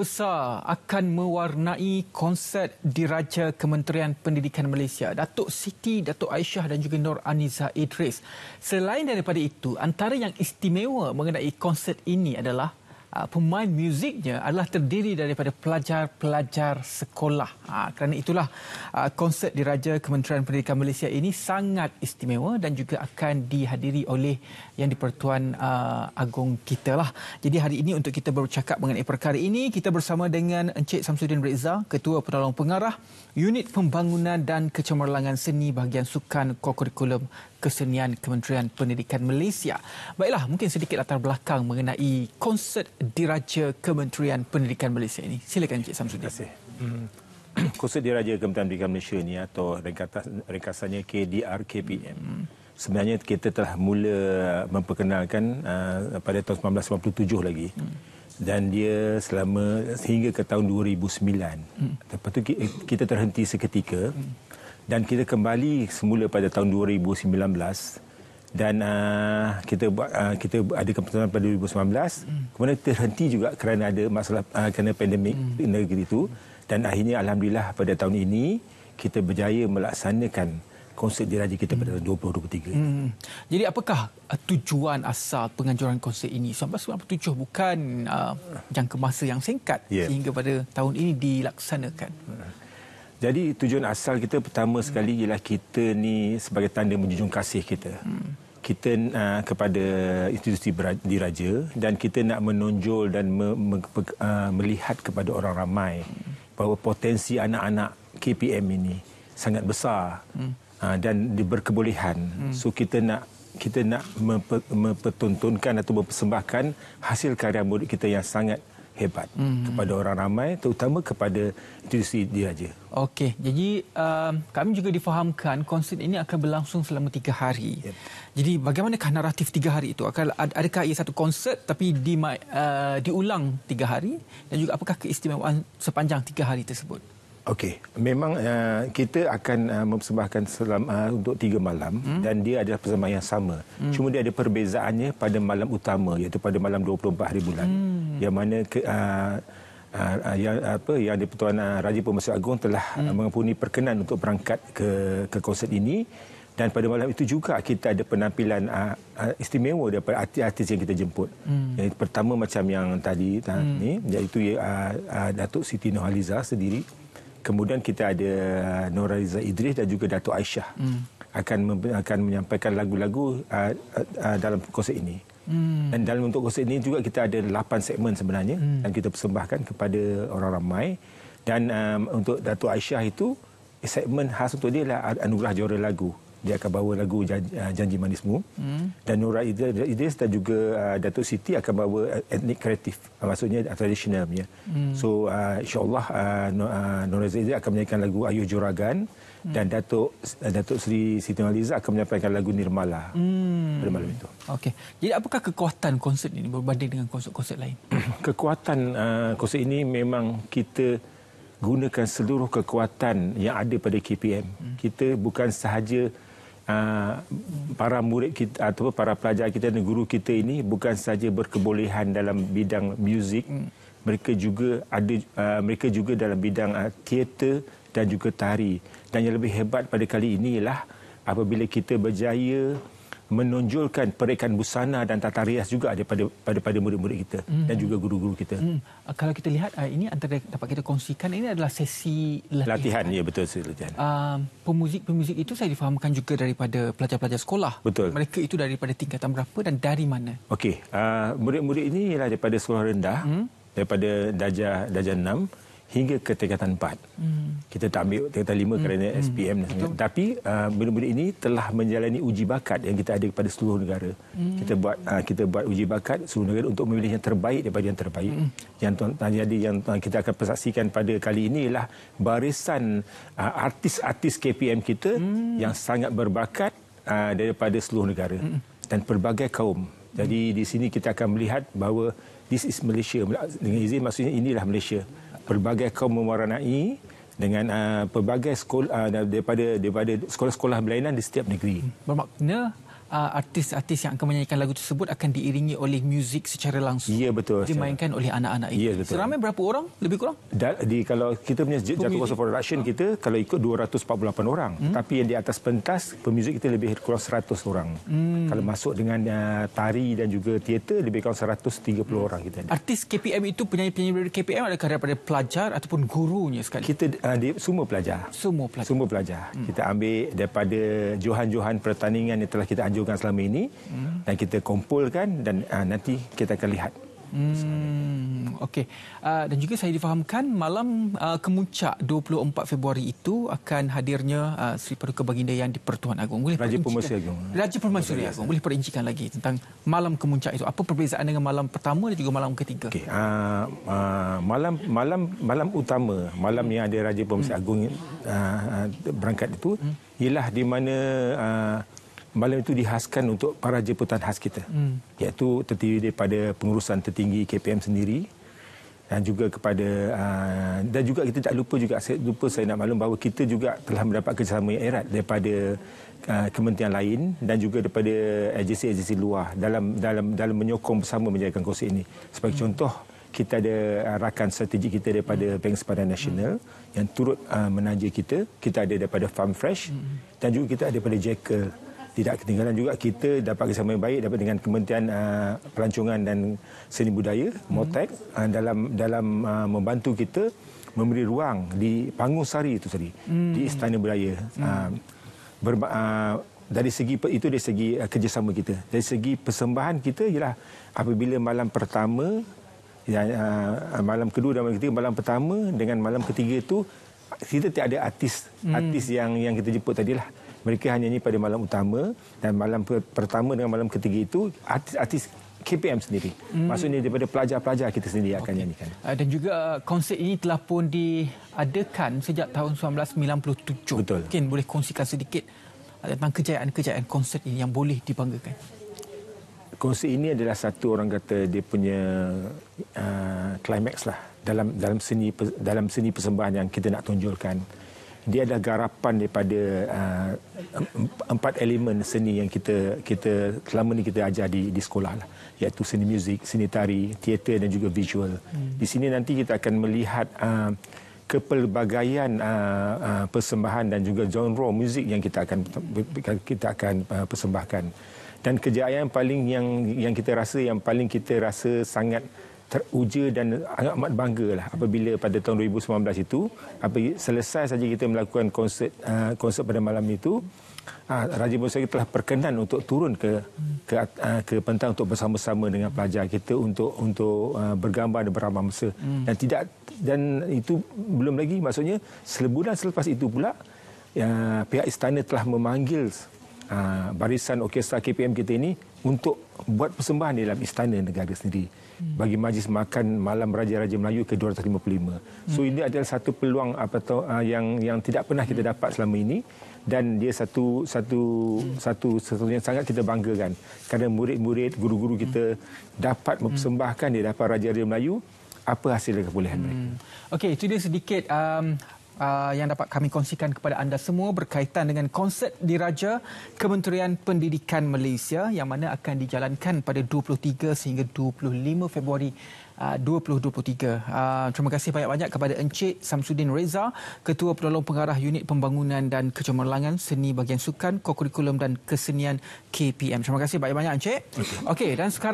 besar akan mewarnai konsert diraja Kementerian Pendidikan Malaysia. Datuk Siti, Datuk Aisyah dan juga Nur Aniza Idris. Selain daripada itu, antara yang istimewa mengenai konsert ini adalah uh, pemain muziknya adalah terdiri daripada pelajar-pelajar sekolah. Uh, kerana itulah uh, konsert diraja Kementerian Pendidikan Malaysia ini sangat istimewa dan juga akan dihadiri oleh yang dipertuan uh, agung kita lah. Jadi hari ini untuk kita bercakap mengenai perkara ini kita bersama dengan Encik Samsudin Reza, Ketua Penolong Pengarah Unit Pembangunan dan Kecemerlangan Seni Bahagian Sukan Kokurikulum Kesenian Kementerian Pendidikan Malaysia. Baiklah, mungkin sedikit latar belakang mengenai konsert diraja Kementerian Pendidikan Malaysia ini. Silakan Encik Samsudin. Terima kasih. Hmm. Konsert diraja Kementerian Pendidikan Malaysia ini atau ringkasannya KDRKPM. Hmm. Sebenarnya kita telah mula memperkenalkan uh, pada tahun 1997 lagi. Hmm. dan dia selama sehingga ke tahun 2009. Hmm. Lepas tu kita terhenti seketika dan kita kembali semula pada tahun 2019 dan uh, kita buat uh, kita ada pertemuan pada 2019 hmm. kemudian terhenti juga kerana ada masalah uh, kerana pandemik hmm. negeri itu dan akhirnya alhamdulillah pada tahun ini kita berjaya melaksanakan konsert diraja kita pada tahun 2023. Hmm. Jadi apakah tujuan asal penganjuran konsert ini? Sampai sebab tujuh bukan uh, jangka masa yang singkat yeah. sehingga pada tahun ini dilaksanakan. Hmm. Jadi tujuan asal kita pertama hmm. sekali ialah kita ni sebagai tanda menjunjung kasih kita. Hmm kita uh, kepada institusi diraja dan kita nak menonjol dan me, me, me, uh, melihat kepada orang ramai hmm. bahawa potensi anak-anak KPM ini sangat besar hmm. uh, dan diberkebolehan hmm. so kita nak kita nak mempertontonkan atau mempersembahkan hasil karya murid kita yang sangat hebat hmm. kepada orang ramai terutama kepada institusi dia aja. Okey, jadi um, kami juga difahamkan konsert ini akan berlangsung selama tiga hari. Yep. Jadi bagaimanakah naratif tiga hari itu? Adakah ia satu konsert tapi di, uh, diulang tiga hari? Dan juga apakah keistimewaan sepanjang tiga hari tersebut? Okey, memang uh, kita akan uh, mempersembahkan selam uh, untuk tiga malam hmm? dan dia ada persembahan yang sama. Hmm. Cuma dia ada perbezaannya pada malam utama iaitu pada malam 24 hari bulan. Hmm. Yang mana ke, uh, uh, yang apa yang dipertuan uh, Raja Pemasyid Agong telah hmm. mengampuni perkenan untuk berangkat ke ke konsert ini dan pada malam itu juga kita ada penampilan uh, istimewa daripada artis-artis yang kita jemput. Hmm. Yang pertama macam yang tadi tadi hmm. ni iaitu uh, uh, Datuk Siti Nohaliza sendiri. Kemudian kita ada uh, Nora Idris dan juga Datuk Aisyah hmm. akan, akan menyampaikan lagu-lagu uh, uh, uh, dalam konsert ini. Hmm. Dan dalam untuk konsert ini juga kita ada 8 segmen sebenarnya hmm. dan kita persembahkan kepada orang ramai. Dan um, untuk Datuk Aisyah itu, segmen khas untuk dia adalah Anugerah Juara Lagu dia akan bawa lagu ah, Janji Manismu hmm. dan Nora Idris dan juga ah, Dato' Siti akan bawa ah, etnik kreatif maksudnya tradisional hmm. so insyaAllah Nora Idris akan menyanyikan lagu Ayu Juragan hmm. dan Datuk Datuk Sri Siti Nurhaliza akan menyampaikan lagu Nirmala hmm. pada malam itu. Okey. Jadi apakah kekuatan konsert ini berbanding dengan konsert-konsert lain? Kekuatan uh, konsert ini memang kita gunakan seluruh kekuatan yang ada pada KPM. Hmm. Kita bukan sahaja Ah, para murid kita atau para pelajar kita dan guru kita ini bukan saja berkebolehan dalam bidang muzik hmm. mereka juga ada ah, mereka juga dalam bidang uh, teater dan juga tari dan yang lebih hebat pada kali inilah apabila kita berjaya menonjolkan perikan busana dan tata rias juga daripada pada murid-murid kita mm. dan juga guru-guru kita. Mm. kalau kita lihat ah, ini antara dapat kita kongsikan ini adalah sesi latihan. Latihan kan? ya betul sesi latihan. Uh, pemuzik-pemuzik itu saya difahamkan juga daripada pelajar-pelajar sekolah. Betul. Mereka itu daripada tingkatan berapa dan dari mana? Okey, uh, murid-murid ini ialah daripada sekolah rendah mm. daripada darjah darjah 6 hingga ke tingkatan 4. Hmm. Kita tak ambil tingkatan 5 hmm. kerana hmm. SPM. Hmm. Tapi murid-murid uh, ini telah menjalani uji bakat yang kita ada kepada seluruh negara. Hmm. Kita buat uh, kita buat uji bakat seluruh negara untuk memilih yang terbaik daripada yang terbaik. Hmm. Yang tuan tadi yang tuan, uh, kita akan persaksikan pada kali ini ialah barisan uh, artis-artis KPM kita hmm. yang sangat berbakat uh, daripada seluruh negara hmm. dan pelbagai kaum. Jadi hmm. di sini kita akan melihat bahawa this is Malaysia dengan izin maksudnya inilah Malaysia pelbagai kaum mewarnai dengan uh, pelbagai sekolah uh, daripada daripada sekolah-sekolah berlainan di setiap negeri. Bermakna uh, artis-artis yang akan menyanyikan lagu tersebut akan diiringi oleh muzik secara langsung. Ya, betul. Dimainkan oleh anak-anak ini. Ya, betul. Seramai berapa orang? Lebih kurang? Da- di, kalau kita punya Jatuh Kuasa Production ha. kita, kalau ikut 248 orang. Hmm. Tapi yang di atas pentas, pemuzik kita lebih kurang 100 orang. Hmm. Kalau masuk dengan uh, tari dan juga teater, lebih kurang 130 hmm. orang kita. Artis KPM itu, penyanyi-penyanyi dari KPM adakah daripada pelajar ataupun gurunya sekali? Kita uh, di, semua pelajar. Semua pelajar. Semua pelajar. Hmm. Kita ambil daripada johan-johan pertandingan yang telah kita anjur tunjukkan selama ini hmm. dan kita kumpulkan dan uh, nanti kita akan lihat. Hmm, okey. Uh, dan juga saya difahamkan malam uh, kemuncak 24 Februari itu akan hadirnya uh, Sri Paduka Baginda yang di Pertuan Agong. Boleh Raja Permaisuri Agong. Eh? Raja Permaisuri Agong. Boleh perincikan lagi tentang malam kemuncak itu. Apa perbezaan dengan malam pertama dan juga malam ketiga? Okey. Uh, uh, malam malam malam utama, malam yang ada Raja Permaisuri hmm. Agong uh, berangkat itu hmm. ialah di mana uh, malam itu dihaskan untuk para jemputan khas kita hmm. iaitu terdiri daripada pengurusan tertinggi KPM sendiri dan juga kepada ah, dan juga kita tak lupa juga saya lupa saya nak maklum bahawa kita juga telah mendapat kerjasama yang erat daripada ah, kementerian lain dan juga daripada agensi-agensi luar dalam dalam dalam menyokong bersama menjalankan kursi ini sebagai hmm. contoh kita ada ah, rakan strategik kita daripada hmm. Bank Sepadan Nasional hmm. yang turut uh, menaja kita kita ada daripada Farm Fresh hmm. dan juga kita ada daripada Jekyll tidak ketinggalan juga kita dapat kerjasama yang baik dapat dengan Kementerian uh, Pelancongan dan Seni Budaya hmm. Motek uh, dalam dalam uh, membantu kita memberi ruang di panggung sari itu tadi hmm. di Istana Budaya hmm. uh, uh, dari segi itu dari segi uh, kerjasama kita dari segi persembahan kita ialah apabila malam pertama yang uh, malam kedua dan malam ketiga malam pertama dengan malam ketiga itu kita tiada artis hmm. artis yang yang kita jemput tadilah mereka hanya nyanyi pada malam utama dan malam pertama dengan malam ketiga itu artis-artis KPM sendiri. Hmm. Maksudnya daripada pelajar-pelajar kita sendiri akan okay. nyanyikan. Ah, dan juga ah, konsep ini telah pun diadakan sejak tahun 1997. Betul. Mungkin boleh kongsikan sedikit ah, tentang kejayaan-kejayaan konsep ini yang boleh dibanggakan. Konsep ini adalah satu orang kata dia punya uh, climax lah dalam dalam seni dalam seni persembahan yang kita nak tunjulkan dia adalah garapan daripada uh, empat elemen seni yang kita kita selama ni kita ajar di di sekolah lah iaitu seni muzik, seni tari, teater dan juga visual. Hmm. Di sini nanti kita akan melihat uh, kepelbagaian uh, uh, persembahan dan juga genre muzik yang kita akan kita akan uh, persembahkan. Dan kejayaan paling yang yang kita rasa yang paling kita rasa sangat teruja dan agak amat bangga lah apabila pada tahun 2019 itu apa selesai saja kita melakukan konsert uh, konsert pada malam itu uh, Raja Bonsai telah berkenan untuk turun ke ke uh, ke pentang untuk bersama-sama dengan pelajar kita untuk untuk uh, bergambar dan beramal masa hmm. dan tidak dan itu belum lagi maksudnya sebulan selepas itu pula pihak istana telah memanggil barisan orkestra KPM kita ini untuk buat persembahan di dalam istana negara sendiri hmm. bagi majlis makan malam raja-raja Melayu ke-255. Hmm. So ini adalah satu peluang apa tahu yang yang tidak pernah kita hmm. dapat selama ini dan dia satu satu hmm. satu sesuatu yang sangat kita banggakan kerana murid-murid guru-guru hmm. kita hmm. dapat mempersembahkan di hadapan raja-raja Melayu apa hasil kebolehan hmm. mereka. Okey, itu dia sedikit um, uh, yang dapat kami kongsikan kepada anda semua berkaitan dengan konsert diraja Kementerian Pendidikan Malaysia yang mana akan dijalankan pada 23 sehingga 25 Februari uh, 2023. Uh, terima kasih banyak-banyak kepada Encik Samsudin Reza, Ketua Penolong Pengarah Unit Pembangunan dan Kecemerlangan Seni Bagian Sukan, Kokurikulum dan Kesenian KPM. Terima kasih banyak-banyak Encik. Okey, okay, dan sekarang